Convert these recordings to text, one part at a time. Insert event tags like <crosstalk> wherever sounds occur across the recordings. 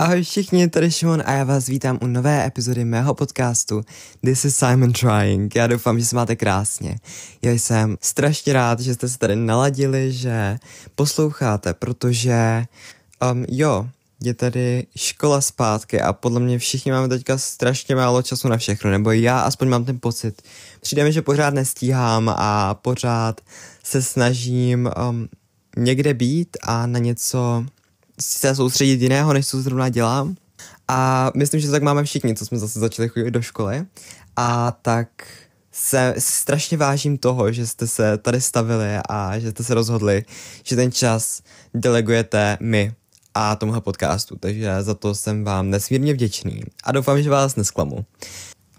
Ahoj všichni, tady Šimon a já vás vítám u nové epizody mého podcastu This is Simon Trying. Já doufám, že se máte krásně. Já jsem strašně rád, že jste se tady naladili, že posloucháte, protože um, jo, je tady škola zpátky a podle mě všichni máme teďka strašně málo času na všechno, nebo já aspoň mám ten pocit. Přijde mi, že pořád nestíhám a pořád se snažím um, někde být a na něco se soustředit jiného, než co zrovna dělám. A myslím, že to tak máme všichni, co jsme zase začali chodit do školy. A tak se strašně vážím toho, že jste se tady stavili a že jste se rozhodli, že ten čas delegujete mi a tomuhle podcastu, takže za to jsem vám nesmírně vděčný a doufám, že vás nesklamu.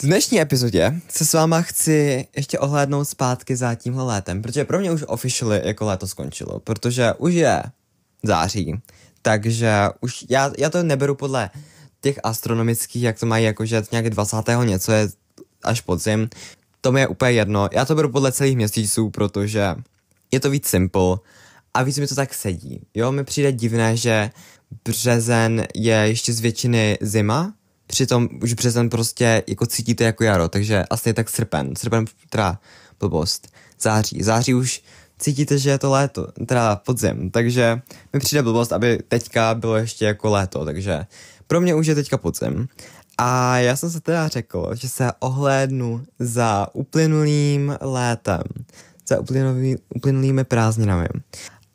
V dnešní epizodě se s váma chci ještě ohlédnout zpátky za tímhle létem, protože pro mě už officially jako léto skončilo, protože už je září takže už já, já to neberu podle těch astronomických, jak to mají jakože nějak 20. něco je až podzim. To mi je úplně jedno. Já to beru podle celých měsíců, protože je to víc simple a víc mi to tak sedí. Jo, mi přijde divné, že březen je ještě z většiny zima, přitom už březen prostě jako cítíte jako jaro, takže asi je tak srpen, srpen teda blbost. Září, září už cítíte, že je to léto, teda podzim, takže mi přijde blbost, aby teďka bylo ještě jako léto, takže pro mě už je teďka podzim. A já jsem se teda řekl, že se ohlédnu za uplynulým létem, za uplynulý, uplynulými prázdninami.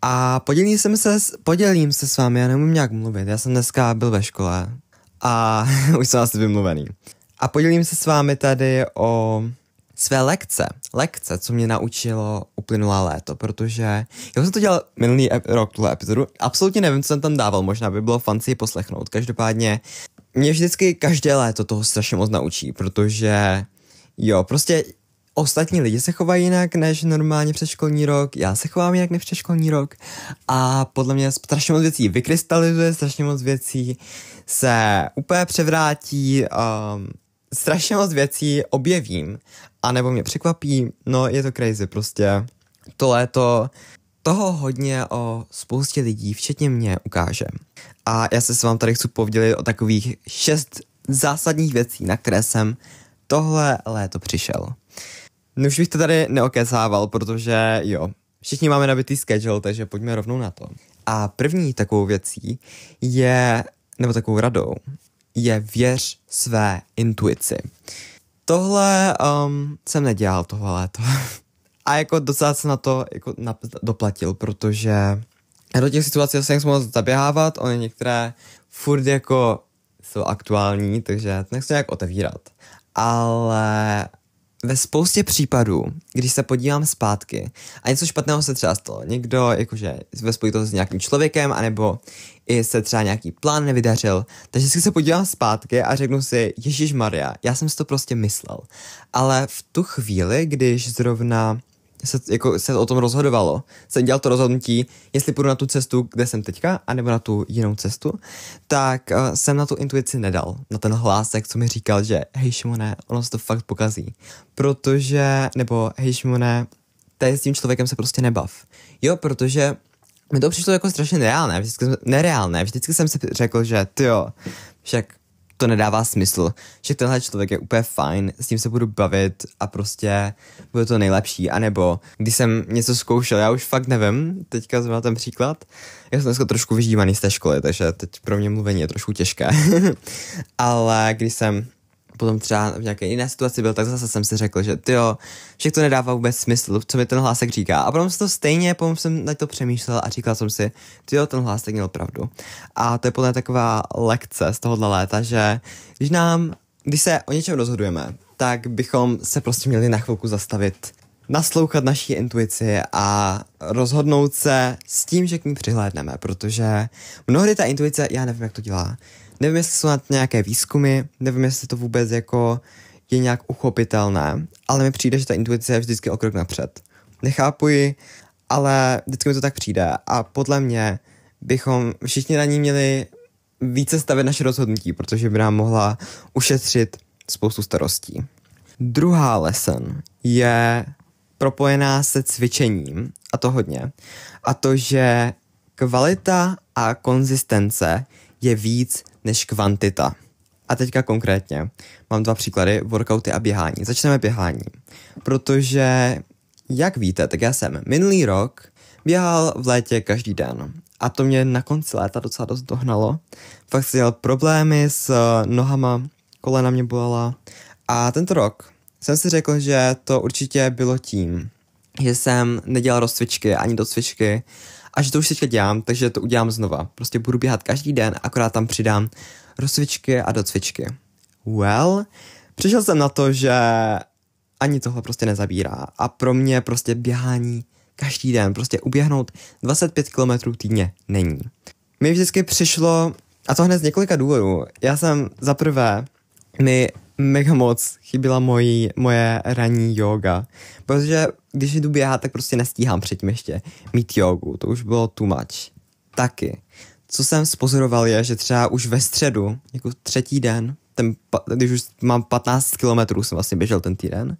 A podělím, jsem se, podělím se s vámi, já nemůžu nějak mluvit, já jsem dneska byl ve škole a <laughs> už jsem asi vymluvený. A podělím se s vámi tady o své lekce. Lekce, co mě naučilo uplynulé léto, protože já jsem to dělal minulý ep- rok, tuhle epizodu, absolutně nevím, co jsem tam dával, možná by bylo fancy poslechnout. Každopádně mě vždycky každé léto toho strašně moc naučí, protože jo, prostě ostatní lidi se chovají jinak než normálně předškolní rok, já se chovám jinak než předškolní rok a podle mě strašně moc věcí vykrystalizuje, strašně moc věcí se úplně převrátí, um, strašně moc věcí objevím, nebo mě překvapí, no je to crazy prostě. To léto toho hodně o spoustě lidí, včetně mě, ukáže. A já se s vám tady chci povdělit o takových šest zásadních věcí, na které jsem tohle léto přišel. No už bych to tady neokecával, protože jo, všichni máme nabitý schedule, takže pojďme rovnou na to. A první takovou věcí je, nebo takovou radou, je věř své intuici. Tohle um, jsem nedělal tohle léto. <laughs> A jako docela se na to jako na, doplatil, protože do těch situací se nechci moc zaběhávat, Oni některé furt jako jsou aktuální, takže nechci nějak otevírat. Ale ve spoustě případů, když se podívám zpátky a něco špatného se třeba stalo, někdo jakože ve spojitosti s nějakým člověkem, anebo i se třeba nějaký plán nevydařil, takže si se podívám zpátky a řeknu si, Ježíš Maria, já jsem si to prostě myslel. Ale v tu chvíli, když zrovna se, jako, se o tom rozhodovalo. Jsem dělal to rozhodnutí, jestli půjdu na tu cestu, kde jsem teďka, anebo na tu jinou cestu, tak uh, jsem na tu intuici nedal, na ten hlásek, co mi říkal, že hej Šimone, ono se to fakt pokazí. Protože, nebo hej Šimone, tady s tím člověkem se prostě nebav. Jo, protože mi to přišlo jako strašně nereálné, vždycky, nereálné. Vždycky jsem si řekl, že ty jo, však to nedává smysl, že tenhle člověk je úplně fajn, s ním se budu bavit a prostě bude to nejlepší. A nebo když jsem něco zkoušel, já už fakt nevím, teďka zrovna ten příklad, já jsem dneska trošku vyžívaný z té školy, takže teď pro mě mluvení je trošku těžké. <laughs> Ale když jsem potom třeba v nějaké jiné situaci byl, tak zase jsem si řekl, že jo, všechno to nedává vůbec smysl, co mi ten hlásek říká. A potom jsem to stejně, potom jsem na to přemýšlel a říkal jsem si, ty, jo, ten hlásek měl pravdu. A to je podle taková lekce z tohohle léta, že když nám, když se o něčem rozhodujeme, tak bychom se prostě měli na chvilku zastavit, naslouchat naší intuici a rozhodnout se s tím, že k ní přihlédneme, protože mnohdy ta intuice, já nevím, jak to dělá, Nevím, jestli jsou na to nějaké výzkumy, nevím, jestli to vůbec jako je nějak uchopitelné, ale mi přijde, že ta intuice je vždycky o krok napřed. Nechápu ji, ale vždycky mi to tak přijde a podle mě bychom všichni na ní měli více stavit naše rozhodnutí, protože by nám mohla ušetřit spoustu starostí. Druhá lesson je propojená se cvičením, a to hodně, a to, že kvalita a konzistence je víc než kvantita. A teďka konkrétně mám dva příklady, workouty a běhání. Začneme běhání, protože jak víte, tak já jsem minulý rok běhal v létě každý den a to mě na konci léta docela dost dohnalo. Fakt jsem měl problémy s eh, nohama, kolena mě bolela a tento rok jsem si řekl, že to určitě bylo tím, že jsem nedělal rozcvičky ani docvičky a že to už teďka dělám, takže to udělám znova. Prostě budu běhat každý den, akorát tam přidám rozcvičky a docvičky. Well, přišel jsem na to, že ani tohle prostě nezabírá a pro mě prostě běhání každý den, prostě uběhnout 25 km týdně není. Mi vždycky přišlo, a to hned z několika důvodů, já jsem za prvé mi mega moc chyběla mojí, moje ranní yoga, protože když jdu běhat, tak prostě nestíhám předtím ještě mít jogu, to už bylo too much. Taky. Co jsem spozoroval je, že třeba už ve středu, jako třetí den, ten, když už mám 15 kilometrů, jsem vlastně běžel ten týden,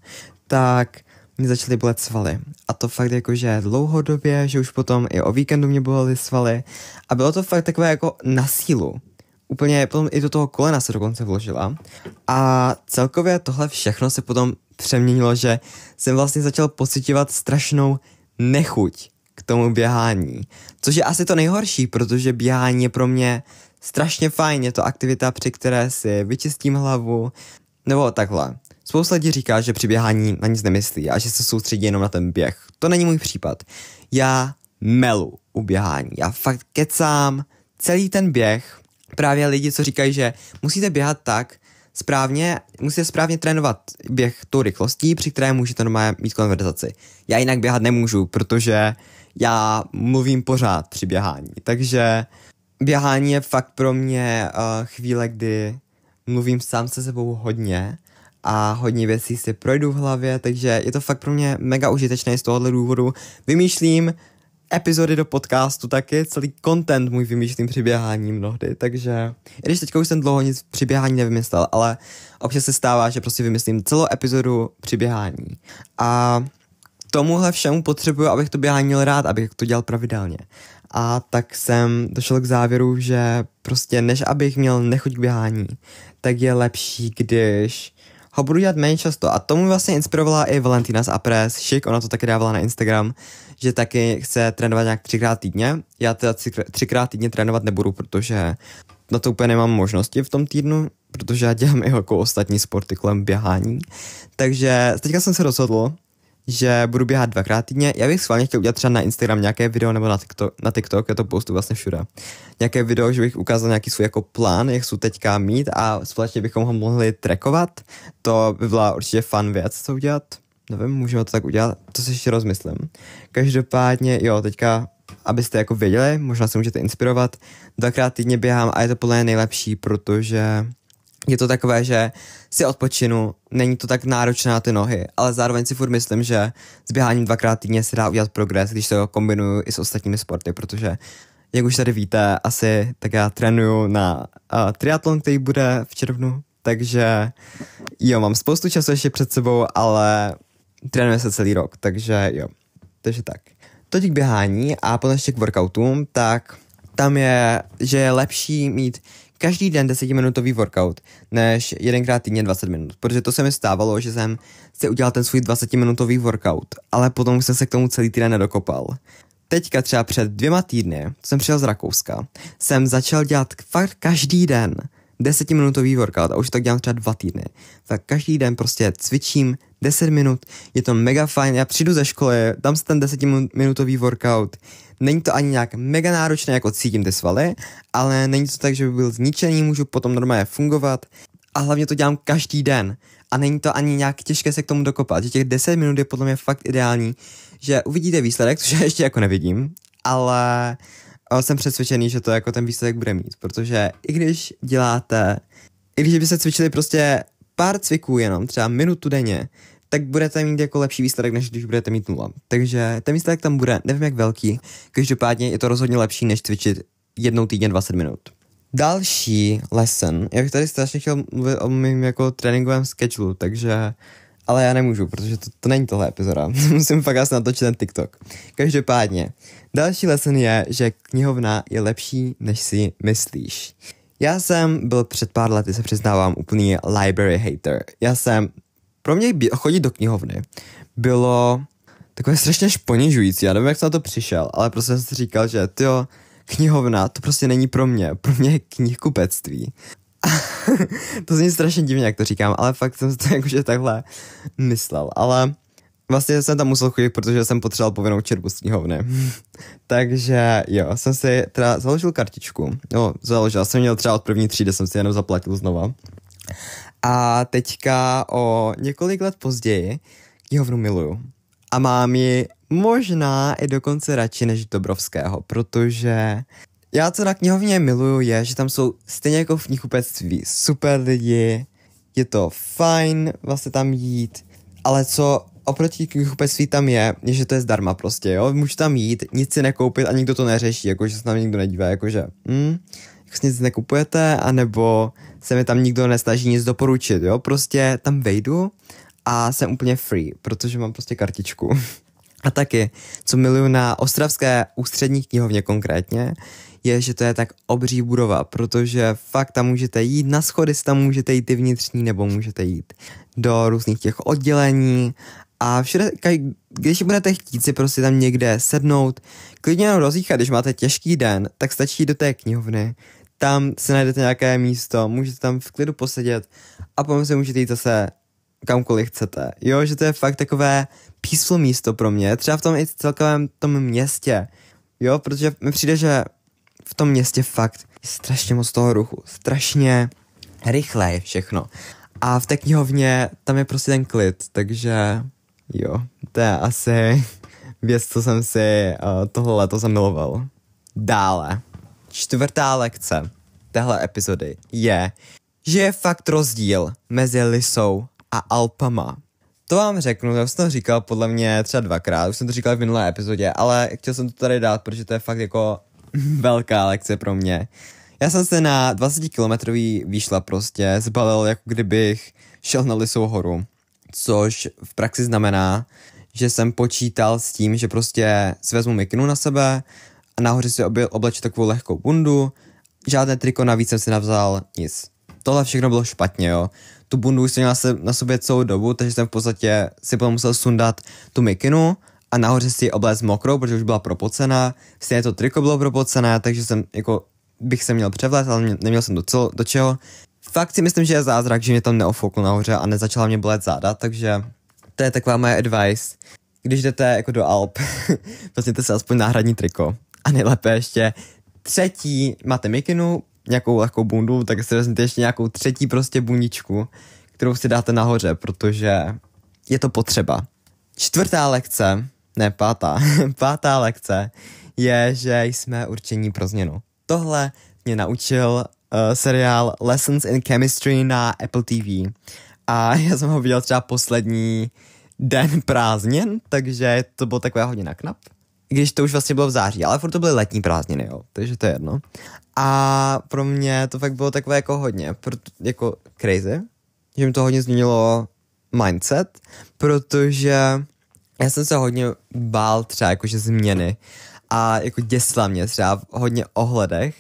tak mi začaly bolet svaly. A to fakt jako, že dlouhodobě, že už potom i o víkendu mě bolely svaly. A bylo to fakt takové jako na sílu. Úplně potom i do toho kolena se dokonce vložila. A celkově tohle všechno se potom přeměnilo, že jsem vlastně začal pocitovat strašnou nechuť k tomu běhání. Což je asi to nejhorší, protože běhání je pro mě strašně fajn, je to aktivita, při které si vyčistím hlavu, nebo takhle. Spousta lidí říká, že při běhání na nic nemyslí a že se soustředí jenom na ten běh. To není můj případ. Já melu u běhání. Já fakt kecám celý ten běh. Právě lidi, co říkají, že musíte běhat tak, správně, musíte správně trénovat běh tou rychlostí, při které můžete normálně mít konverzaci. Já jinak běhat nemůžu, protože já mluvím pořád při běhání, takže běhání je fakt pro mě uh, chvíle, kdy mluvím sám se sebou hodně a hodně věcí si projdu v hlavě, takže je to fakt pro mě mega užitečné z tohohle důvodu. Vymýšlím epizody do podcastu taky, celý content můj vymýšlím při běhání mnohdy, takže i když teďka už jsem dlouho nic při běhání nevymyslel, ale občas se stává, že prostě vymyslím celou epizodu při běhání. A tomuhle všemu potřebuju, abych to běhání měl rád, abych to dělal pravidelně. A tak jsem došel k závěru, že prostě než abych měl nechuť k běhání, tak je lepší, když ho budu dělat méně často. A tomu vlastně inspirovala i Valentina z Apres, šik, ona to taky dávala na Instagram, že taky chce trénovat nějak třikrát týdně. Já teda třikrát týdně trénovat nebudu, protože na to úplně nemám možnosti v tom týdnu, protože já dělám i jako ostatní sporty kolem běhání. Takže teďka jsem se rozhodl, že budu běhat dvakrát týdně. Já bych schválně chtěl udělat třeba na Instagram nějaké video nebo na TikTok, na TikTok já to postu vlastně všude. Nějaké video, že bych ukázal nějaký svůj jako plán, jak jsou teďka mít a společně bychom ho mohli trackovat. To by byla určitě fun věc, co udělat. Nevím, můžeme to tak udělat, to se ještě rozmyslím. Každopádně, jo, teďka abyste jako věděli, možná se můžete inspirovat. Dvakrát týdně běhám a je to podle mě nejlepší, protože je to takové, že si odpočinu, není to tak náročné na ty nohy, ale zároveň si furt myslím, že s běháním dvakrát týdně se dá udělat progres, když to kombinuju i s ostatními sporty, protože jak už tady víte, asi tak já trénuju na uh, triatlon, který bude v červnu, takže jo, mám spoustu času ještě před sebou, ale trénuje se celý rok, takže jo, takže tak. To k běhání a potom ještě k workoutům, tak tam je, že je lepší mít každý den 10-minutový workout, než jedenkrát týdně 20 minut, protože to se mi stávalo, že jsem si udělal ten svůj 20-minutový workout, ale potom jsem se k tomu celý týden nedokopal. Teďka třeba před dvěma týdny, jsem přijel z Rakouska, jsem začal dělat fakt každý den desetiminutový workout a už tak dělám třeba dva týdny. Tak každý den prostě cvičím 10 minut, je to mega fajn, já přijdu ze školy, dám si ten desetiminutový workout, Není to ani nějak mega náročné, jako cítím ty svaly, ale není to tak, že by byl zničený, můžu potom normálně fungovat a hlavně to dělám každý den. A není to ani nějak těžké se k tomu dokopat, že těch 10 minut je podle mě fakt ideální, že uvidíte výsledek, což já ještě jako nevidím, ale eh, jsem přesvědčený, že to jako ten výsledek bude mít, protože i když děláte, i když byste cvičili prostě pár cviků jenom, třeba minutu denně, tak budete mít jako lepší výsledek, než když budete mít nula. Takže ten výsledek tam bude, nevím jak velký, každopádně je to rozhodně lepší, než cvičit jednou týdně 20 minut. Další lesson, já bych tady strašně chtěl mluvit o mém jako tréninkovém schedule, takže ale já nemůžu, protože to, to není tohle epizoda. <laughs> Musím fakt asi natočit ten TikTok. Každopádně, další lesson je, že knihovna je lepší, než si myslíš. Já jsem byl před pár lety, se přiznávám, úplný library hater. Já jsem pro mě chodit do knihovny bylo takové strašně až ponižující. Já nevím, jak jsem na to přišel, ale prostě jsem si říkal, že jo, knihovna, to prostě není pro mě. Pro mě je knihkupectví. <laughs> to zní strašně divně, jak to říkám, ale fakt jsem si to <laughs> jakože takhle myslel. Ale vlastně jsem tam musel chodit, protože jsem potřeboval povinnou čerbu z knihovny. <laughs> Takže jo, jsem si teda založil kartičku. No, založil, jsem měl třeba od první třídy, jsem si jenom zaplatil znova. A teďka o několik let později knihovnu miluju. A mám ji možná i dokonce radši než Dobrovského, protože já, co na knihovně miluju, je, že tam jsou stejně jako v knihkupectví super lidi, je to fajn vlastně tam jít, ale co oproti knihkupectví tam je, je, že to je zdarma prostě, jo. Můžu tam jít, nic si nekoupit a nikdo to neřeší, jakože se tam nikdo nedívá, jakože hm, jako si nic nekupujete, anebo se mi tam nikdo nesnaží nic doporučit, jo, prostě tam vejdu a jsem úplně free, protože mám prostě kartičku. <laughs> A taky, co miluju na ostravské ústřední knihovně konkrétně, je, že to je tak obří budova, protože fakt tam můžete jít na schody, tam můžete jít i vnitřní, nebo můžete jít do různých těch oddělení a všude, když budete chtít si prostě tam někde sednout, klidně jenom rozjíchat, když máte těžký den, tak stačí do té knihovny, tam si najdete nějaké místo, můžete tam v klidu posedět a potom se můžete jít zase kamkoliv chcete. Jo, že to je fakt takové peaceful místo pro mě, třeba v tom i celkovém tom městě. Jo, protože mi přijde, že v tom městě fakt je strašně moc toho ruchu, strašně rychle je všechno. A v té knihovně tam je prostě ten klid, takže jo, to je asi <laughs> věc, co jsem si uh, tohle leto zamiloval. Dále čtvrtá lekce téhle epizody je, že je fakt rozdíl mezi lisou a alpama. To vám řeknu, já jsem to říkal podle mě třeba dvakrát, už jsem to říkal v minulé epizodě, ale chtěl jsem to tady dát, protože to je fakt jako <laughs> velká lekce pro mě. Já jsem se na 20 kilometrový výšla prostě zbalil, jako kdybych šel na Lisou horu, což v praxi znamená, že jsem počítal s tím, že prostě si vezmu mikinu na sebe a nahoře si obleč takovou lehkou bundu, žádné triko navíc jsem si navzal, nic. Tohle všechno bylo špatně, jo. Tu bundu už jsem měl na sobě celou dobu, takže jsem v podstatě si potom musel sundat tu mikinu a nahoře si ji oblézt mokrou, protože už byla propocená, stejně to triko bylo propocené, takže jsem jako bych se měl převlézt, ale neměl jsem do, celo, do čeho. Fakt si myslím, že je zázrak, že mě tam neofoukl nahoře a nezačala mě bolet záda, takže to je taková moje advice. Když jdete jako do Alp, <laughs> vezměte se aspoň náhradní triko a nejlépe ještě třetí, máte mikinu, nějakou lehkou bundu, tak si vezmete ještě nějakou třetí prostě buničku, kterou si dáte nahoře, protože je to potřeba. Čtvrtá lekce, ne pátá, <laughs> pátá lekce je, že jsme určení pro změnu. Tohle mě naučil uh, seriál Lessons in Chemistry na Apple TV. A <laughs> já jsem ho viděl třeba poslední den prázdnin, takže to bylo takové hodně na knap když to už vlastně bylo v září, ale furt to byly letní prázdniny, jo, takže to je jedno. A pro mě to fakt bylo takové jako hodně, jako crazy, že mi to hodně změnilo mindset, protože já jsem se hodně bál třeba jakože změny a jako děsla mě třeba v hodně ohledech,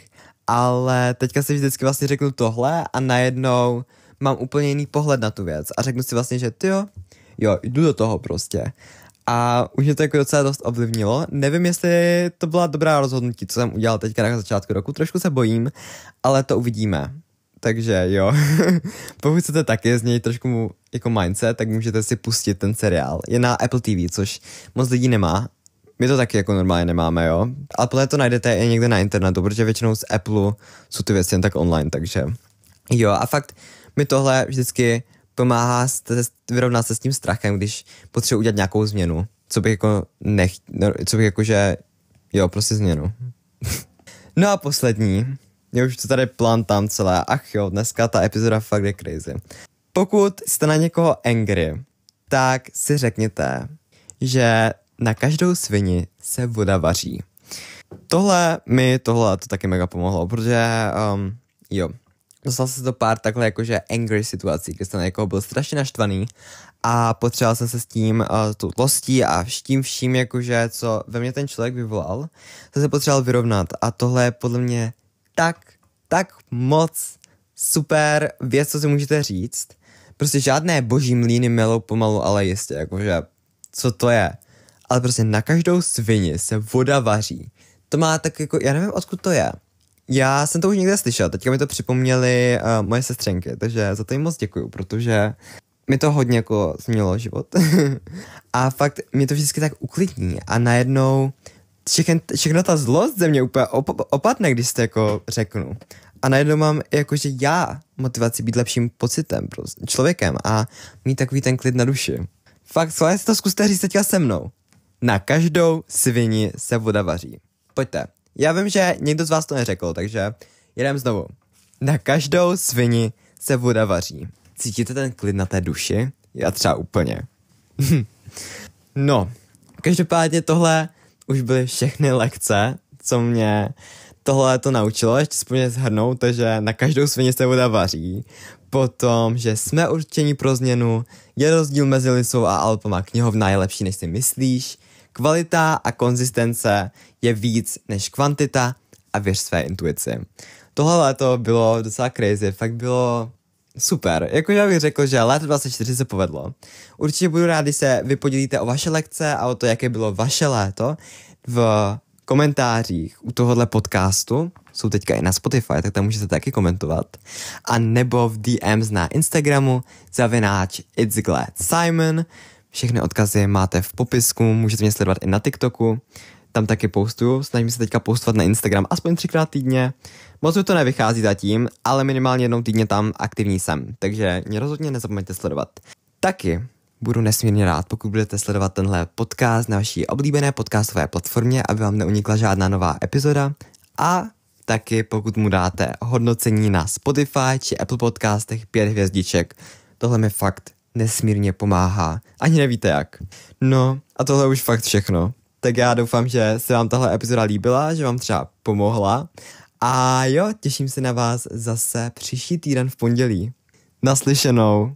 ale teďka si vždycky vlastně řeknu tohle a najednou mám úplně jiný pohled na tu věc a řeknu si vlastně, že ty jo, jo, jdu do toho prostě a už mě to jako docela dost ovlivnilo. Nevím, jestli to byla dobrá rozhodnutí, co jsem udělal teďka na začátku roku. Trošku se bojím, ale to uvidíme. Takže jo, <laughs> pokud chcete taky změnit trošku mu jako mindset, tak můžete si pustit ten seriál. Je na Apple TV, což moc lidí nemá. My to taky jako normálně nemáme, jo. Ale podle to najdete i někde na internetu, protože většinou z Apple jsou ty věci jen tak online, takže jo. A fakt mi tohle vždycky pomáhá vyrovnat se s tím strachem, když potřebuje udělat nějakou změnu, co bych jako nech, no, co bych jako, že jo, prostě změnu. <laughs> no a poslední, já už to tady plantám celé, ach jo, dneska ta epizoda fakt je crazy. Pokud jste na někoho angry, tak si řekněte, že na každou svini se voda vaří. Tohle mi, tohle to taky mega pomohlo, protože um, jo, dostal jsem se do pár takhle jakože angry situací, kdy jsem jako byl strašně naštvaný a potřeboval jsem se s tím, uh, eh, tou tlostí a tím vším, jakože co ve mně ten člověk vyvolal, jsem se potřeboval vyrovnat a tohle je podle mě tak, tak moc super věc, co si můžete říct. Prostě žádné boží mlíny melou pomalu, ale jistě, jakože co to je. Ale prostě na každou svině se voda vaří. To má tak jako, já nevím, odkud to je já jsem to už někde slyšel, teďka mi to připomněly uh, moje sestřenky, takže za to jim moc děkuju, protože mi to hodně jako změnilo život. <laughs> a fakt mě to vždycky tak uklidní a najednou všechen, všechna ta zlost ze mě úplně op- opadne, když to jako řeknu. A najednou mám jakože já motivaci být lepším pocitem, prostě, člověkem a mít takový ten klid na duši. Fakt, schválně si to zkuste říct teďka se mnou. Na každou svini se voda vaří. Pojďte, já vím, že někdo z vás to neřekl, takže jedem znovu. Na každou svini se voda vaří. Cítíte ten klid na té duši? Já třeba úplně. <laughs> no, každopádně tohle už byly všechny lekce, co mě tohle to naučilo, ještě společně shrnout, takže na každou svině se voda vaří. Potom, že jsme určení pro změnu, je rozdíl mezi Lisou a Alpama knihovna je lepší, než si myslíš, kvalita a konzistence je víc než kvantita a věř své intuici. Tohle léto bylo docela crazy, fakt bylo super. Jako já bych řekl, že léto 24 se povedlo. Určitě budu rád, když se podělíte o vaše lekce a o to, jaké bylo vaše léto v komentářích u tohohle podcastu. Jsou teďka i na Spotify, tak tam můžete taky komentovat. A nebo v DMs na Instagramu zavináč It's Glad Simon. Všechny odkazy máte v popisku, můžete mě sledovat i na TikToku tam taky postuju, snažím se teďka postovat na Instagram aspoň třikrát týdně. Moc mi to nevychází zatím, ale minimálně jednou týdně tam aktivní jsem, takže mě rozhodně nezapomeňte sledovat. Taky budu nesmírně rád, pokud budete sledovat tenhle podcast na vaší oblíbené podcastové platformě, aby vám neunikla žádná nová epizoda a taky pokud mu dáte hodnocení na Spotify či Apple podcastech pět hvězdiček. Tohle mi fakt nesmírně pomáhá. Ani nevíte jak. No a tohle už fakt všechno. Tak já doufám, že se vám tahle epizoda líbila, že vám třeba pomohla. A jo, těším se na vás zase příští týden v pondělí. Naslyšenou.